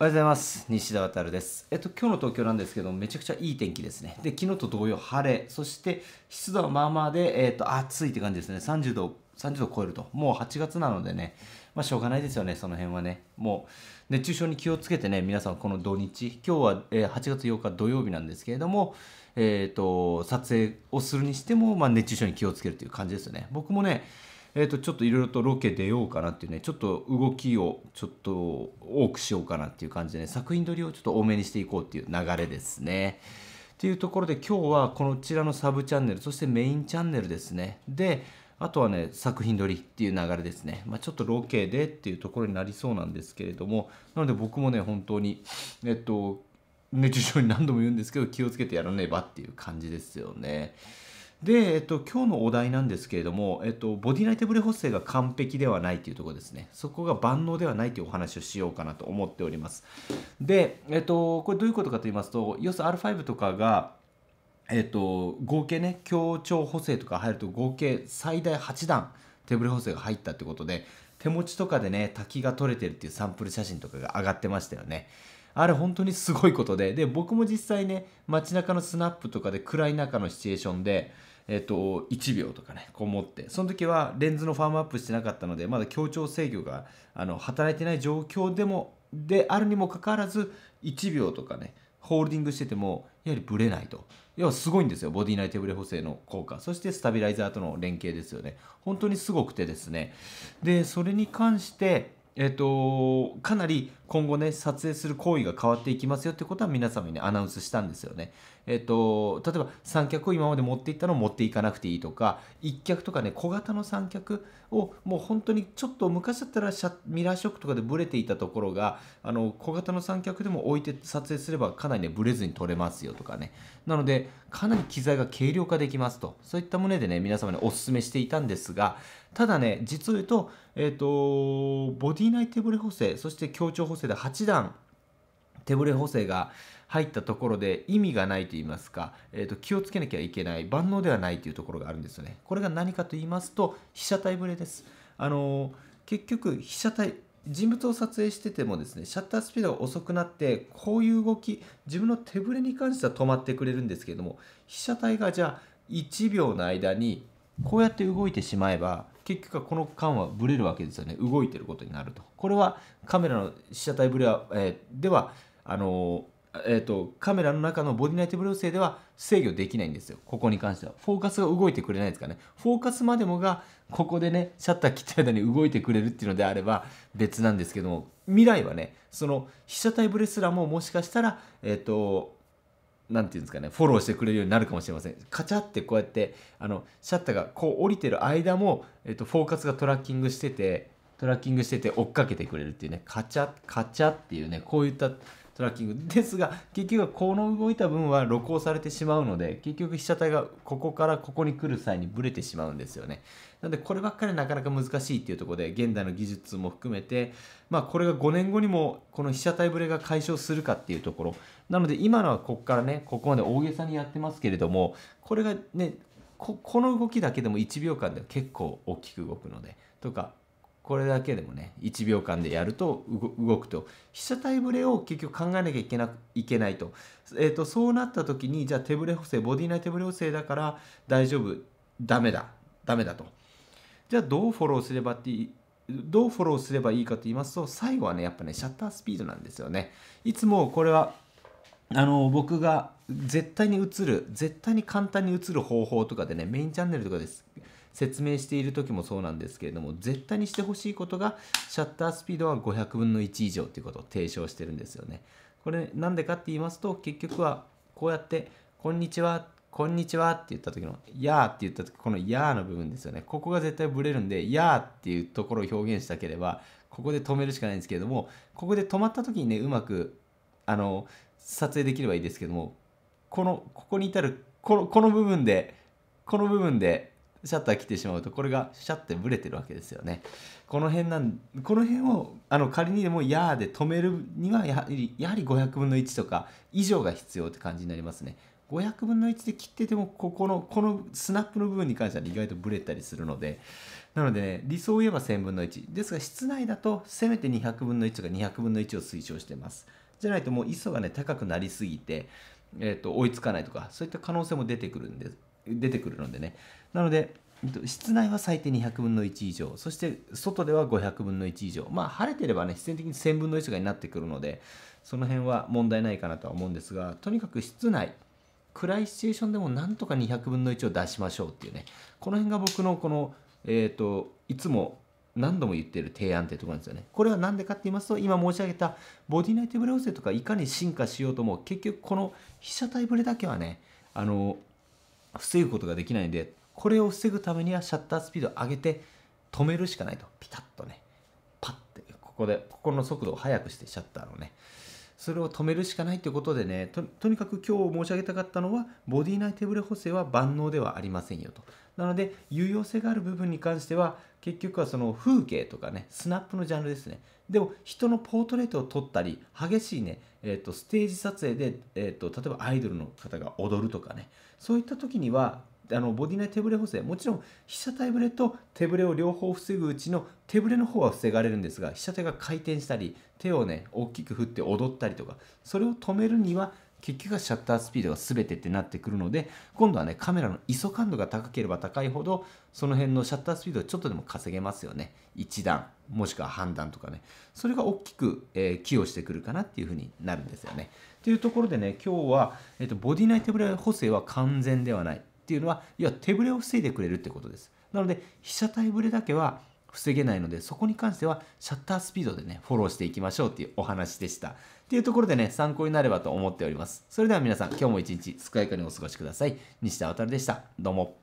おはようございます西田渉です、えっと、今日の東京なんですけどめちゃくちゃいい天気ですねで昨日と同様晴れそして湿度はまあまあで、えっと、暑いって感じですね30度30度超えるともう8月なのでねまあしょうがないですよねその辺はねもう熱中症に気をつけてね皆さんこの土日今日は、え8月8日土曜日なんですけれどもえっ、と撮影をするにしても、まあ、熱中症に気をつけるという感じですよね僕もねえー、とちょっといろいろとロケ出ようかなっていうねちょっと動きをちょっと多くしようかなっていう感じでね作品撮りをちょっと多めにしていこうっていう流れですね。っていうところで今日はこちらのサブチャンネルそしてメインチャンネルですねであとはね作品撮りっていう流れですね、まあ、ちょっとロケでっていうところになりそうなんですけれどもなので僕もね本当にえっと熱中症に何度も言うんですけど気をつけてやらねばっていう感じですよね。で、えっと、今日のお題なんですけれども、えっと、ボディ内手ブレ補正が完璧ではないというところですね。そこが万能ではないというお話をしようかなと思っております。で、えっと、これどういうことかと言いますと、要するに R5 とかが、えっと、合計ね、協調補正とか入ると合計最大8段手ブレ補正が入ったってことで、手持ちとかでね、滝が取れてるっていうサンプル写真とかが上がってましたよね。あれ本当にすごいことで、で、僕も実際ね、街中のスナップとかで暗い中のシチュエーションで、えっと、1秒とかね、こう持って、その時はレンズのファームアップしてなかったので、まだ協調制御があの働いてない状況でも、であるにもかかわらず、1秒とかね、ホールディングしてても、やはりブレないと。要はすごいんですよ。ボディ内手ブレ補正の効果。そしてスタビライザーとの連携ですよね。本当にすごくてですね。で、それに関して、えっ、と、かなり今後ね、撮影する行為が変わっていきますよってことは皆様に、ね、アナウンスしたんですよね。えっと、例えば三脚を今まで持っていったのを持っていかなくていいとか一脚とかね小型の三脚をもう本当にちょっと昔だったらミラーショックとかでブレていたところがあの小型の三脚でも置いて撮影すればかなりねブレずに撮れますよとかねなのでかなり機材が軽量化できますとそういったのでね皆様にお勧めしていたんですがただね実を言うと,、えーと、とボディ内手ブレ補正そして強調補正で8段手ぶれ補正が入ったところで意味がないと言いますか、えー、と気をつけなきゃいけない万能ではないというところがあるんですよねこれが何かと言いますと被写体ぶれですあのー、結局被写体人物を撮影しててもですねシャッタースピードが遅くなってこういう動き自分の手ぶれに関しては止まってくれるんですけれども被写体がじゃあ1秒の間にこうやって動いてしまえば結局はこの間はブレるわけですよね動いてることになるとこれはカメラの被写体ブレは、えー、ではあのえーと、カメラの中のボディナイトブルー性では制御できないんですよここに関してはフォーカスが動いてくれないですかねフォーカスまでもがここでねシャッター切った間に動いてくれるっていうのであれば別なんですけども未来はねその被写体ブレスラーももしかしたらえっ、ー、と何て言うんですかねフォローしてくれるようになるかもしれませんカチャってこうやってあのシャッターがこう降りてる間も、えーと、とフォーカスがトラッキングしててトラッキングしてて追っかけてくれるっていうねカチャカチャっていうねこういったトラッキングですが結局この動いた分は露光されてしまうので結局被写体がここからここに来る際にブレてしまうんですよねなのでこればっかりなかなか難しいっていうところで現代の技術も含めてまあこれが5年後にもこの被写体ブレが解消するかっていうところなので今のはここからねここまで大げさにやってますけれどもこれがねここの動きだけでも1秒間で結構大きく動くのでとかこれだけでもね1秒間でやると動くと被写体ブレを結局考えなきゃいけないけないと,、えーと、そうなった時にじゃあ手ブレ補正ボディ内手ブレ補正だから大丈夫ダメだダメだとじゃあどうフォローすればってどうフォローすればいいかと言いますと最後はねやっぱねシャッタースピードなんですよねいつもこれはあの僕が絶対に映る絶対に簡単に映る方法とかでねメインチャンネルとかです説明している時もそうなんですけれども絶対にしてほしいことがシャッタースピードは500分の1以上ということを提唱してるんですよね。これなんでかって言いますと結局はこうやって「こんにちは」こんにちはって言った時の、やーって言った時、このやーの部分ですよね。ここが絶対ブレるんで、やーっていうところを表現したければ、ここで止めるしかないんですけれども、ここで止まった時にね、うまく、あの、撮影できればいいですけども、この、ここに至る、この、この部分で、この部分で、シャッター来てしまうとこれがシャッてブレてるわけですよね。この辺なんこの辺をあの仮にでも「やー」で止めるにはやはりやはり500分の1とか以上が必要って感じになりますね。500分の1で切っててもここのこのスナップの部分に関しては意外とブレたりするのでなので、ね、理想を言えば1000分の1ですが室内だとせめて200分の1とか200分の1を推奨してますじゃないともう ISO がね高くなりすぎて、えーと追いつかないとかそういった可能性も出てくるんで出てくるのでねなので、室内は最低200分の1以上、そして外では500分の1以上、まあ、晴れてればね、必然的に1000分の1とかになってくるので、その辺は問題ないかなとは思うんですが、とにかく室内、暗いシチュエーションでもなんとか200分の1を出しましょうっていうね、この辺が僕のこの、えっ、ー、と、いつも何度も言ってる提案ってとこなんですよね。これは何でかって言いますと、今申し上げたボディナイトブレ補正とかいかに進化しようとも、結局この被写体ブレだけはね、あの、防ぐことができないんで、これを防ぐためにはシャッタースピードを上げて止めるしかないとピタッとねパッてここでここの速度を速くしてシャッターのねそれを止めるしかないということでねとにかく今日申し上げたかったのはボディ内手ブレ補正は万能ではありませんよとなので有用性がある部分に関しては結局はその風景とかねスナップのジャンルですねでも人のポートレートを撮ったり激しいね、えーと、ステージ撮影で、えーと例えばアイドルの方が踊るとかねそういった時にはあのボディ内手ブれ補正もちろん被写体ブれと手ブれを両方防ぐうちの手ブれの方は防がれるんですが被写体が回転したり手をね大きく振って踊ったりとかそれを止めるには結局はシャッタースピードが全てってなってくるので今度はねカメラの ISO 感度が高ければ高いほどその辺のシャッタースピードをちょっとでも稼げますよね1段もしくは判断とかねそれが大きく、えー、寄与してくるかなっていうふうになるんですよねというところでね今日は、えー、っとボディ内手ブレ補正は完全ではないっていうのは要は手ぶれを防いでくれるってことですなので被写体ぶれだけは防げないのでそこに関してはシャッタースピードでねフォローしていきましょうっていうお話でしたっていうところでね参考になればと思っておりますそれでは皆さん今日も一日健やかにお過ごしください西田渉でしたどうも